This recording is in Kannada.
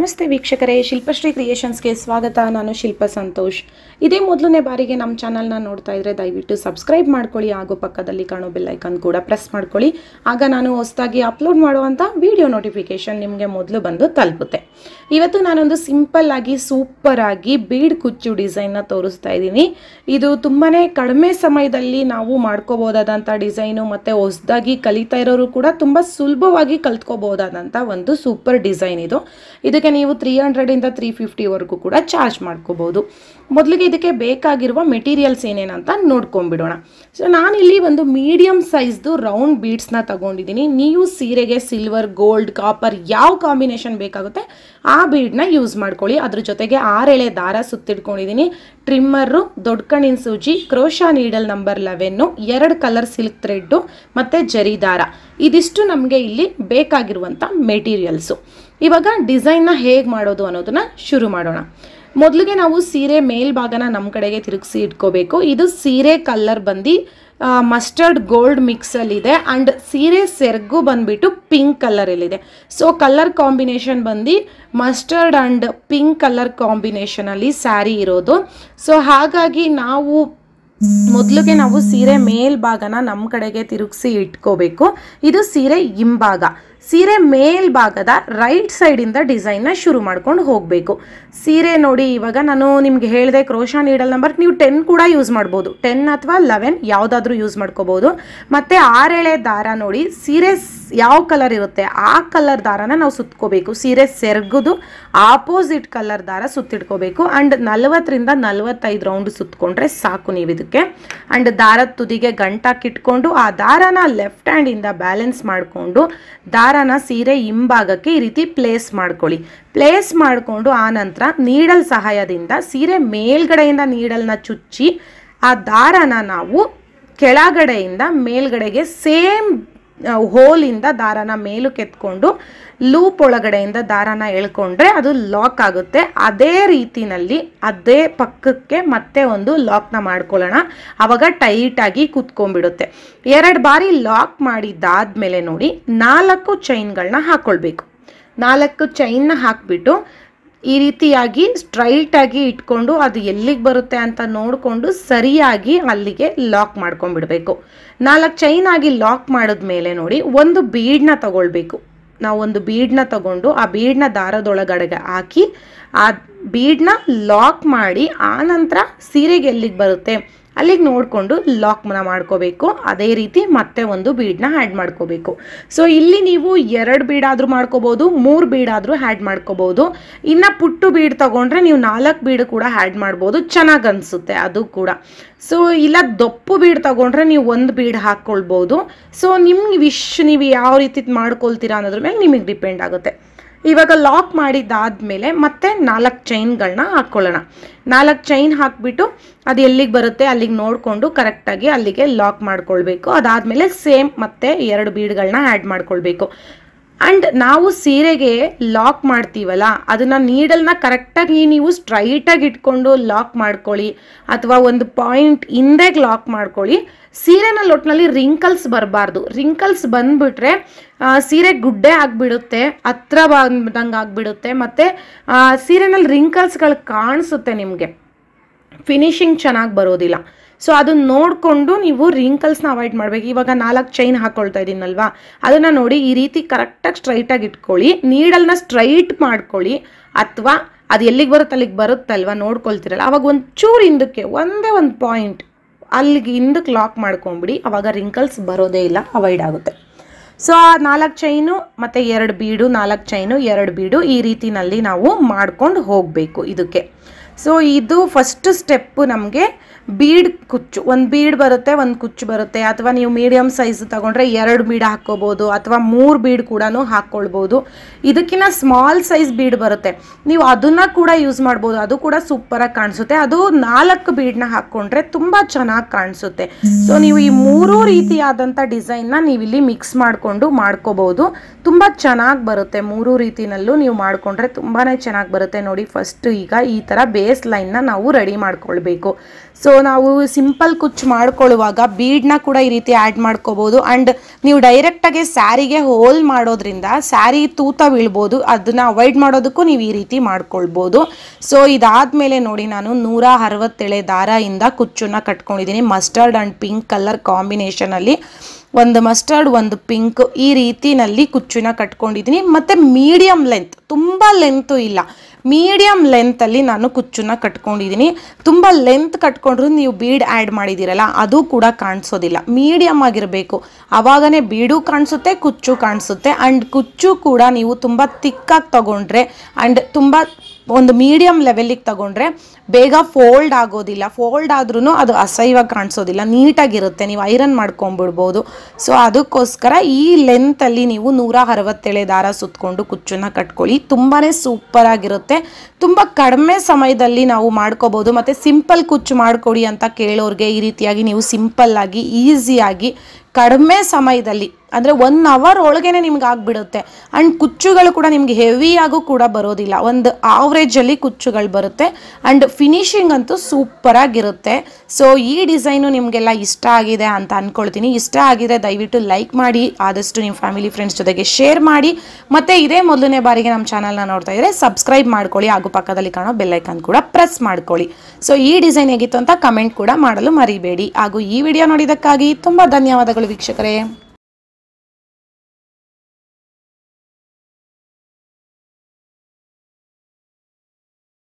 ನಮಸ್ತೆ ವೀಕ್ಷಕರೇ ಶಿಲ್ಪಶ್ರೀ ಕ್ರಿಯೇಷನ್ಸ್ಗೆ ಸ್ವಾಗತ ನಾನು ಶಿಲ್ಪ ಸಂತೋಷ್ ಇದೇ ಮೊದಲನೇ ಬಾರಿಗೆ ನಮ್ಮ ಚಾನಲ್ನ ನೋಡ್ತಾ ಇದ್ರೆ ದಯವಿಟ್ಟು ಸಬ್ಸ್ಕ್ರೈಬ್ ಮಾಡ್ಕೊಳ್ಳಿ ಹಾಗೂ ಪಕ್ಕದಲ್ಲಿ ಕಾಣೋ ಬೆಲ್ಲೈಕನ್ ಕೂಡ ಪ್ರೆಸ್ ಮಾಡ್ಕೊಳ್ಳಿ ಆಗ ನಾನು ಹೊಸದಾಗಿ ಅಪ್ಲೋಡ್ ಮಾಡುವಂಥ ವಿಡಿಯೋ ನೋಟಿಫಿಕೇಷನ್ ನಿಮಗೆ ಮೊದಲು ಬಂದು ತಲುಪುತ್ತೆ ಇವತ್ತು ನಾನೊಂದು ಸಿಂಪಲ್ ಆಗಿ ಸೂಪರ್ ಆಗಿ ಬೀಡ್ ಕುಚ್ಚು ಡಿಸೈನ್ನ ತೋರಿಸ್ತಾ ಇದ್ದೀನಿ ಇದು ತುಂಬಾ ಕಡಿಮೆ ಸಮಯದಲ್ಲಿ ನಾವು ಮಾಡ್ಕೋಬೋದಾದಂಥ ಡಿಸೈನು ಮತ್ತು ಹೊಸದಾಗಿ ಕಲಿತಾ ಇರೋರು ಕೂಡ ತುಂಬ ಸುಲಭವಾಗಿ ಕಲ್ತ್ಕೋಬೋದಾದಂಥ ಒಂದು ಸೂಪರ್ ಡಿಸೈನ್ ಇದು ಇದಕ್ಕೆ ನೀವು ತ್ರೀ ಹಂಡ್ರೆಡಿಂದ ತ್ರೀ ಫಿಫ್ಟಿವರೆಗೂ ಕೂಡ ಚಾರ್ಜ್ ಮಾಡ್ಕೋಬೋದು ಮೊದಲಿಗೆ ಇದಕ್ಕೆ ಬೇಕಾಗಿರುವ ಮೆಟೀರಿಯಲ್ಸ್ ಏನೇನಂತ ನೋಡ್ಕೊಂಡ್ಬಿಡೋಣ ಸೊ ನಾನಿಲ್ಲಿ ಒಂದು ಮೀಡಿಯಮ್ ಸೈಜ್ದು ರೌಂಡ್ ಬೀಡ್ಸ್ನ ತಗೊಂಡಿದ್ದೀನಿ ನೀವು ಸೀರೆಗೆ ಸಿಲ್ವರ್ ಗೋಲ್ಡ್ ಕಾಪರ್ ಯಾವ ಕಾಂಬಿನೇಷನ್ ಬೇಕಾಗುತ್ತೆ ಆ ಬೀಡ್ನ ಯೂಸ್ ಮಾಡ್ಕೊಳ್ಳಿ ಅದ್ರ ಜೊತೆಗೆ ಆರೆಳೆ ದಾರ ಸುತ್ತಿಟ್ಕೊಂಡಿದ್ದೀನಿ ಟ್ರಿಮ್ಮರು ದೊಡ್ಡ ಕಣ್ಣಿನ ಸೂಜಿ ಕ್ರೋಶಾ ನೀಡಲ್ ನಂಬರ್ ಲೆವೆನ್ನು ಎರಡು ಕಲರ್ ಸಿಲ್ಕ್ ಥ್ರೆಡ್ಡು ಮತ್ತು ಜರಿ ದಾರ ಇದಿಷ್ಟು ನಮಗೆ ಇಲ್ಲಿ ಬೇಕಾಗಿರುವಂಥ ಮೆಟೀರಿಯಲ್ಸು ಇವಾಗ ಡಿಸೈನ್ನ ಹೇಗೆ ಮಾಡೋದು ಅನ್ನೋದನ್ನ ಶುರು ಮಾಡೋಣ ಮೊದಲಿಗೆ ನಾವು ಸೀರೆ ಮೇಲ್ಭಾಗನ ನಮ್ಮ ಕಡೆಗೆ ತಿರುಗಿಸಿ ಇಟ್ಕೋಬೇಕು ಇದು ಸೀರೆ ಕಲ್ಲರ್ ಬಂದು ಮಸ್ಟರ್ಡ್ ಗೋಲ್ಡ್ ಮಿಕ್ಸಲ್ಲಿದೆ ಆ್ಯಂಡ್ ಸೀರೆ ಸೆರ್ಗು ಬಂದುಬಿಟ್ಟು ಪಿಂಕ್ ಕಲ್ಲರಲ್ಲಿದೆ ಸೊ ಕಲ್ಲರ್ ಕಾಂಬಿನೇಷನ್ ಬಂದು ಮಸ್ಟರ್ಡ್ ಆ್ಯಂಡ್ ಪಿಂಕ್ ಕಲರ್ ಕಾಂಬಿನೇಷನಲ್ಲಿ ಸ್ಯಾರಿ ಇರೋದು ಸೊ ಹಾಗಾಗಿ ನಾವು ಮೊದಲಿಗೆ ನಾವು ಸೀರೆ ಮೇಲ್ಭಾಗನ ನಮ್ಮ ಕಡೆಗೆ ತಿರುಗಿಸಿ ಇಟ್ಕೋಬೇಕು ಇದು ಸೀರೆ ಹಿಂಭಾಗ ಸೀರೆ ಮೇಲ್ಭಾಗದ ರೈಟ್ ಸೈಡಿಂದ ಡಿಸೈನ್ನ ಶುರು ಮಾಡ್ಕೊಂಡು ಹೋಗಬೇಕು ಸೀರೆ ನೋಡಿ ಇವಾಗ ನಾನು ನಿಮ್ಗೆ ಹೇಳಿದೆ ಕ್ರೋಶಾ ನೀಡಲ್ ನಂಬರ್ ನೀವು ಟೆನ್ ಕೂಡ ಯೂಸ್ ಮಾಡ್ಬೋದು ಟೆನ್ ಅಥವಾ ಲೆವೆನ್ ಯಾವುದಾದ್ರೂ ಯೂಸ್ ಮಾಡ್ಕೋಬೋದು ಮತ್ತು ಆರೇಳೆ ದಾರ ನೋಡಿ ಸೀರೆ ಯಾವ ಕಲರ್ ಇರುತ್ತೆ ಆ ಕಲರ್ ದಾರನ ನಾವು ಸುತ್ಕೋಬೇಕು ಸೀರೆ ಸೆರ್ಗುದು ಆಪೋಸಿಟ್ ಕಲರ್ ದಾರ ಸುತ್ತಿಡ್ಕೋಬೇಕು ಆ್ಯಂಡ್ ನಲವತ್ತರಿಂದ ನಲವತ್ತೈದು ರೌಂಡ್ ಸುತ್ಕೊಂಡ್ರೆ ಸಾಕು ನೀವು ಇದಕ್ಕೆ ಆ್ಯಂಡ್ ದಾರದ ತುದಿಗೆ ಗಂಟಾಕಿಟ್ಕೊಂಡು ಆ ದಾರನ ಲೆಫ್ಟ್ ಹ್ಯಾಂಡಿಂದ ಬ್ಯಾಲೆನ್ಸ್ ಮಾಡಿಕೊಂಡು ದಾರ ದಾರಾನ ಸೀರೆ ಹಿಂಭಾಗಕ್ಕೆ ಈ ರೀತಿ ಪ್ಲೇಸ್ ಮಾಡ್ಕೊಳ್ಳಿ ಪ್ಲೇಸ್ ಮಾಡಿಕೊಂಡು ಆ ನಂತರ ನೀಡಲ್ ಸಹಾಯದಿಂದ ಸೀರೆ ಮೇಲ್ಗಡೆಯಿಂದ ನೀಡಲ್ನ ಚುಚ್ಚಿ ಆ ದಾರನ ನಾವು ಕೆಳಗಡೆಯಿಂದ ಮೇಲ್ಗಡೆಗೆ ಸೇಮ್ ಹೋಲಿಂದ ಮೇಲು ಕೆತ್ಕೊಂಡು ಲೂಪ್ ಒಳಗಡೆಯಿಂದ ದಾರನ ಎಳ್ಕೊಂಡ್ರೆ ಅದು ಲಾಕ್ ಆಗುತ್ತೆ ಅದೇ ರೀತಿನಲ್ಲಿ ಅದೇ ಪಕ್ಕಕ್ಕೆ ಮತ್ತೆ ಒಂದು ಲಾಕ್ನ ಮಾಡ್ಕೊಳ್ಳೋಣ ಆವಾಗ ಟೈಟಾಗಿ ಕುತ್ಕೊಂಡ್ಬಿಡುತ್ತೆ ಎರಡು ಬಾರಿ ಲಾಕ್ ಮಾಡಿದ್ದಾದ್ಮೇಲೆ ನೋಡಿ ನಾಲ್ಕು ಚೈನ್ಗಳನ್ನ ಹಾಕೊಳ್ಬೇಕು ನಾಲ್ಕು ಚೈನ್ನ ಹಾಕ್ಬಿಟ್ಟು ಈ ರೀತಿಯಾಗಿ ಸ್ಟ್ರೈಟಾಗಿ ಇಟ್ಕೊಂಡು ಅದು ಎಲ್ಲಿಗೆ ಬರುತ್ತೆ ಅಂತ ನೋಡಿಕೊಂಡು ಸರಿಯಾಗಿ ಅಲ್ಲಿಗೆ ಲಾಕ್ ಮಾಡ್ಕೊಂಡ್ಬಿಡ್ಬೇಕು ನಾಲ್ಕು ಚೈನ್ ಆಗಿ ಲಾಕ್ ಮಾಡಿದ್ಮೇಲೆ ನೋಡಿ ಒಂದು ಬೀಡನ್ನ ತಗೊಳ್ಬೇಕು ಒಂದು ಬೀಡನ್ನ ತಗೊಂಡು ಆ ಬೀಡನ್ನ ದಾರದೊಳಗಡೆಗೆ ಹಾಕಿ ಆ ಬೀಡನ್ನ ಲಾಕ್ ಮಾಡಿ ಆನಂತರ ಸೀರೆಗೆ ಎಲ್ಲಿಗೆ ಬರುತ್ತೆ ಅಲ್ಲಿಗೆ ನೋಡಿಕೊಂಡು ಲಾಕ್ನ ಮಾಡ್ಕೋಬೇಕು ಅದೇ ರೀತಿ ಮತ್ತೆ ಒಂದು ಬೀಡನ್ನ ಆ್ಯಡ್ ಮಾಡ್ಕೋಬೇಕು ಸೊ ಇಲ್ಲಿ ನೀವು ಎರಡು ಬೀಡಾದರೂ ಮಾಡ್ಕೋಬೋದು ಮೂರು ಬೀಡಾದರೂ ಆ್ಯಡ್ ಮಾಡ್ಕೋಬೋದು ಇನ್ನು ಪುಟ್ಟು ಬೀಡ್ ತೊಗೊಂಡ್ರೆ ನೀವು ನಾಲ್ಕು ಬೀಡು ಕೂಡ ಆ್ಯಡ್ ಮಾಡ್ಬೋದು ಚೆನ್ನಾಗಿ ಅನಿಸುತ್ತೆ ಅದು ಕೂಡ ಸೊ ಇಲ್ಲ ದಪ್ಪು ಬೀಡ್ ತೊಗೊಂಡ್ರೆ ನೀವು ಒಂದು ಬೀಡ್ ಹಾಕ್ಕೊಳ್ಬೋದು ಸೊ ನಿಮ್ಗೆ ವಿಶ್ ನೀವು ಯಾವ ರೀತಿ ಮಾಡ್ಕೊಳ್ತೀರಾ ಅನ್ನೋದ್ರ ಮೇಲೆ ನಿಮಗೆ ಡಿಪೆಂಡ್ ಆಗುತ್ತೆ ಇವಾಗ ಲಾಕ್ ಮಾಡಿದಾದ್ಮೇಲೆ ಮತ್ತೆ ನಾಲ್ಕು ಚೈನ್ಗಳನ್ನ ಹಾಕ್ಕೊಳ್ಳೋಣ ನಾಲ್ಕು ಚೈನ್ ಹಾಕ್ಬಿಟ್ಟು ಅದು ಎಲ್ಲಿಗೆ ಬರುತ್ತೆ ಅಲ್ಲಿಗೆ ನೋಡಿಕೊಂಡು ಕರೆಕ್ಟಾಗಿ ಅಲ್ಲಿಗೆ ಲಾಕ್ ಮಾಡ್ಕೊಳ್ಬೇಕು ಅದಾದಮೇಲೆ ಸೇಮ್ ಮತ್ತೆ ಎರಡು ಬೀಡ್ಗಳನ್ನ ಆ್ಯಡ್ ಮಾಡ್ಕೊಳ್ಬೇಕು ಆ್ಯಂಡ್ ನಾವು ಸೀರೆಗೆ ಲಾಕ್ ಮಾಡ್ತೀವಲ್ಲ ಅದನ್ನು ನೀಡಲ್ನ ಕರೆಕ್ಟಾಗಿ ನೀವು ಸ್ಟ್ರೈಟಾಗಿ ಇಟ್ಕೊಂಡು ಲಾಕ್ ಮಾಡ್ಕೊಳ್ಳಿ ಅಥವಾ ಒಂದು ಪಾಯಿಂಟ್ ಹಿಂದೆಗೆ ಲಾಕ್ ಮಾಡ್ಕೊಳ್ಳಿ ಸೀರೆನ ಲೊಟ್ಟಿನಲ್ಲಿ ರಿಂಕಲ್ಸ್ ಬರಬಾರ್ದು ರಿಂಕಲ್ಸ್ ಬಂದ್ಬಿಟ್ರೆ ಸೀರೆ ಗುಡ್ಡೆ ಆಗಿಬಿಡುತ್ತೆ ಹತ್ರ ಬಂದಂಗೆ ಆಗಿಬಿಡುತ್ತೆ ಮತ್ತು ಸೀರೆನಲ್ಲಿ ರಿಂಕಲ್ಸ್ಗಳು ಕಾಣಿಸುತ್ತೆ ನಿಮಗೆ ಫಿನಿಶಿಂಗ್ ಚೆನ್ನಾಗಿ ಬರೋದಿಲ್ಲ ಸೊ ಅದನ್ನ ನೋಡಿಕೊಂಡು ನೀವು ರಿಂಕಲ್ಸ್ನ ಅವಾಯ್ಡ್ ಮಾಡಬೇಕು ಇವಾಗ ನಾಲ್ಕು ಚೈನ್ ಹಾಕ್ಕೊಳ್ತಾ ಇದ್ದೀನಲ್ವಾ ಅದನ್ನು ನೋಡಿ ಈ ರೀತಿ ಕರೆಕ್ಟಾಗಿ ಸ್ಟ್ರೈಟಾಗಿ ಇಟ್ಕೊಳ್ಳಿ ನೀಡಲ್ನ ಸ್ಟ್ರೈಟ್ ಮಾಡ್ಕೊಳ್ಳಿ ಅಥವಾ ಅದು ಎಲ್ಲಿಗೆ ಬರುತ್ತೆ ಅಲ್ಲಿಗೆ ಬರುತ್ತಲ್ವ ನೋಡ್ಕೊಳ್ತಿರಲ್ಲ ಅವಾಗ ಒಂದು ಚೂರು ಹಿಂದಕ್ಕೆ ಒಂದೇ ಒಂದು ಪಾಯಿಂಟ್ ಅಲ್ಲಿಗೆ ಹಿಂದಕ್ಕೆ ಲಾಕ್ ಮಾಡ್ಕೊಂಬಿಡಿ ಅವಾಗ ರಿಂಕಲ್ಸ್ ಬರೋದೇ ಇಲ್ಲ ಅವಾಯ್ಡ್ ಆಗುತ್ತೆ ಸೊ ಆ ನಾಲ್ಕು ಚೈನು ಮತ್ತು ಎರಡು ಬೀಡು ನಾಲ್ಕು ಚೈನು ಎರಡು ಬೀಡು ಈ ರೀತಿನಲ್ಲಿ ನಾವು ಮಾಡ್ಕೊಂಡು ಹೋಗಬೇಕು ಇದಕ್ಕೆ ಸೊ ಇದು ಫಸ್ಟ್ ಸ್ಟೆಪ್ಪು ನಮಗೆ ಬೀಡ್ ಕುಚ್ಚು ಒಂದು ಬೀಡ್ ಬರುತ್ತೆ ಒಂದು ಕುಚ್ಚು ಬರುತ್ತೆ ಅಥವಾ ನೀವು ಮೀಡಿಯಮ್ ಸೈಜ್ ತಗೊಂಡ್ರೆ ಎರಡು ಬೀಡ್ ಹಾಕೋಬಹುದು ಅಥವಾ ಮೂರು ಬೀಡ್ ಕೂಡ ಹಾಕೊಳ್ಬಹುದು ಇದಕ್ಕಿಂತ ಸ್ಮಾಲ್ ಸೈಜ್ ಬೀಡ್ ಬರುತ್ತೆ ನೀವು ಅದನ್ನ ಕೂಡ ಯೂಸ್ ಮಾಡಬಹುದು ಅದು ಕೂಡ ಆಗಿ ಕಾಣಿಸುತ್ತೆ ಅದು ನಾಲ್ಕು ಬೀಡ್ನ ಹಾಕೊಂಡ್ರೆ ತುಂಬಾ ಚೆನ್ನಾಗಿ ಕಾಣಿಸುತ್ತೆ ಸೊ ನೀವು ಈ ಡಿಸೈನ್ ನ ನೀವು ನೀವಿಲ್ಲಿ ಮಿಕ್ಸ್ ಮಾಡಿಕೊಂಡು ಮಾಡ್ಕೋಬಹುದು ತುಂಬಾ ಚೆನ್ನಾಗಿ ಬರುತ್ತೆ ಮೂರು ರೀತಿನಲ್ಲೂ ನೀವು ಮಾಡಿಕೊಂಡ್ರೆ ತುಂಬಾನೇ ಚೆನ್ನಾಗಿ ಬರುತ್ತೆ ನೋಡಿ ಫಸ್ಟ್ ಈಗ ಈ ತರ ಬೇಸ್ ನ ನಾವು ರೆಡಿ ಮಾಡ್ಕೊಳ್ಬೇಕು ಸೊ ನಾವು ಸಿಂಪಲ್ ಕುಚ್ಚು ಮಾಡ್ಕೊಳ್ಳುವಾಗ ಬೀಡ್ನ ಕೂಡ ಈ ರೀತಿ ಆ್ಯಡ್ ಮಾಡ್ಕೋಬೋದು ಆ್ಯಂಡ್ ನೀವು ಡೈರೆಕ್ಟಾಗಿ ಸ್ಯಾರಿಗೆ ಹೋಲ್ ಮಾಡೋದ್ರಿಂದ ಸ್ಯಾರಿ ತೂತ ಬೀಳ್ಬೋದು ಅದನ್ನು ಅವಾಯ್ಡ್ ಮಾಡೋದಕ್ಕೂ ನೀವು ಈ ರೀತಿ ಮಾಡ್ಕೊಳ್ಬೋದು ಸೊ ಇದಾದಮೇಲೆ ನೋಡಿ ನಾನು ನೂರ ಅರವತ್ತೇಳೆ ಇಂದ ಕುಚ್ಚನ್ನು ಕಟ್ಕೊಂಡಿದ್ದೀನಿ ಮಸ್ಟರ್ಡ್ ಆ್ಯಂಡ್ ಪಿಂಕ್ ಕಲರ್ ಕಾಂಬಿನೇಷನಲ್ಲಿ ಒಂದು ಮಸ್ಟರ್ಡ್ ಒಂದು ಪಿಂಕ್ ಈ ರೀತಿನಲ್ಲಿ ಕುಚ್ಚನ್ನ ಕಟ್ಕೊಂಡಿದ್ದೀನಿ ಮತ್ತು ಮೀಡಿಯಮ್ ಲೆಂತ್ ತುಂಬ ಲೆಂತು ಇಲ್ಲ ಮೀಡಿಯಮ್ ಲೆಂತಲ್ಲಿ ನಾನು ಕುಚ್ಚನ್ನ ಕಟ್ಕೊಂಡಿದ್ದೀನಿ ತುಂಬ ಲೆಂತ್ ಕಟ್ಕೊಂಡ್ರು ನೀವು ಬೀಡ್ ಆ್ಯಡ್ ಮಾಡಿದ್ದೀರಲ್ಲ ಅದು ಕೂಡ ಕಾಣಿಸೋದಿಲ್ಲ ಮೀಡಿಯಮ್ ಆಗಿರಬೇಕು ಆವಾಗನೇ ಬೀಡು ಕಾಣಿಸುತ್ತೆ ಕುಚ್ಚು ಕಾಣಿಸುತ್ತೆ ಆ್ಯಂಡ್ ಕುಚ್ಚು ಕೂಡ ನೀವು ತುಂಬ ತಿಕ್ಕಾಗಿ ತಗೊಂಡ್ರೆ ಆ್ಯಂಡ್ ತುಂಬ ಒಂದು ಮೀಡಿಯಂ ಲೆವೆಲಿಗೆ ತಗೊಂಡ್ರೆ ಬೇಗ ಫೋಲ್ಡ್ ಆಗೋದಿಲ್ಲ ಫೋಲ್ಡ್ ಆದ್ರೂ ಅದು ಅಸಹ್ಯವಾಗಿ ಕಾಣಿಸೋದಿಲ್ಲ ನೀಟಾಗಿರುತ್ತೆ ನೀವು ಐರನ್ ಮಾಡ್ಕೊಂಬಿಡ್ಬೋದು ಸೊ ಅದಕ್ಕೋಸ್ಕರ ಈ ಲೆಂತಲ್ಲಿ ನೀವು ನೂರ ಅರವತ್ತೇಳೆ ದಾರ ಸುತ್ತಕೊಂಡು ಕುಚ್ಚನ್ನು ಕಟ್ಕೊಳ್ಳಿ ತುಂಬಾ ಸೂಪರ್ ಆಗಿರುತ್ತೆ ತುಂಬ ಕಡಿಮೆ ಸಮಯದಲ್ಲಿ ನಾವು ಮಾಡ್ಕೋಬೋದು ಮತ್ತು ಸಿಂಪಲ್ ಕುಚ್ಚು ಮಾಡಿಕೊಡಿ ಅಂತ ಕೇಳೋರಿಗೆ ಈ ರೀತಿಯಾಗಿ ನೀವು ಸಿಂಪಲ್ಲಾಗಿ ಈಸಿಯಾಗಿ ಕಡಿಮೆ ಸಮಯದಲ್ಲಿ ಅಂದರೆ ಒನ್ ಅವರ್ ಒಳಗೇನೆ ನಿಮ್ಗೆ ಆಗಿಬಿಡುತ್ತೆ ಆ್ಯಂಡ್ ಕುಚ್ಚುಗಳು ಕೂಡ ನಿಮಗೆ ಹೆವಿಯಾಗೂ ಕೂಡ ಬರೋದಿಲ್ಲ ಒಂದು ಆವ್ರೇಜಲ್ಲಿ ಕುಚ್ಚುಗಳು ಬರುತ್ತೆ ಆ್ಯಂಡ್ ಫಿನಿಷಿಂಗ್ ಅಂತೂ ಸೂಪರಾಗಿರುತ್ತೆ ಸೊ ಈ ಡಿಸೈನು ನಿಮಗೆಲ್ಲ ಇಷ್ಟ ಆಗಿದೆ ಅಂತ ಅಂದ್ಕೊಳ್ತೀನಿ ಇಷ್ಟ ಆಗಿದೆ ದಯವಿಟ್ಟು ಲೈಕ್ ಮಾಡಿ ಆದಷ್ಟು ನಿಮ್ಮ ಫ್ಯಾಮಿಲಿ ಫ್ರೆಂಡ್ಸ್ ಜೊತೆಗೆ ಶೇರ್ ಮಾಡಿ ಮತ್ತು ಇದೇ ಮೊದಲನೇ ಬಾರಿಗೆ ನಮ್ಮ ಚಾನಲ್ನ ನೋಡ್ತಾ ಇದ್ದರೆ ಸಬ್ಸ್ಕ್ರೈಬ್ ಮಾಡ್ಕೊಳ್ಳಿ ಹಾಗೂ ಪಕ್ಕದಲ್ಲಿ ಕಾಣೋ ಬೆಲ್ಲೈಕನ್ ಕೂಡ ಪ್ರೆಸ್ ಮಾಡ್ಕೊಳ್ಳಿ ಸೊ ಈ ಡಿಸೈನ್ ಹೇಗಿತ್ತು ಅಂತ ಕಮೆಂಟ್ ಕೂಡ ಮಾಡಲು ಮರಿಬೇಡಿ ಹಾಗೂ ಈ ವಿಡಿಯೋ ನೋಡಿದ್ದಕ್ಕಾಗಿ ತುಂಬ ಧನ್ಯವಾದಗಳು ವೀಕ್ಷಕರೇ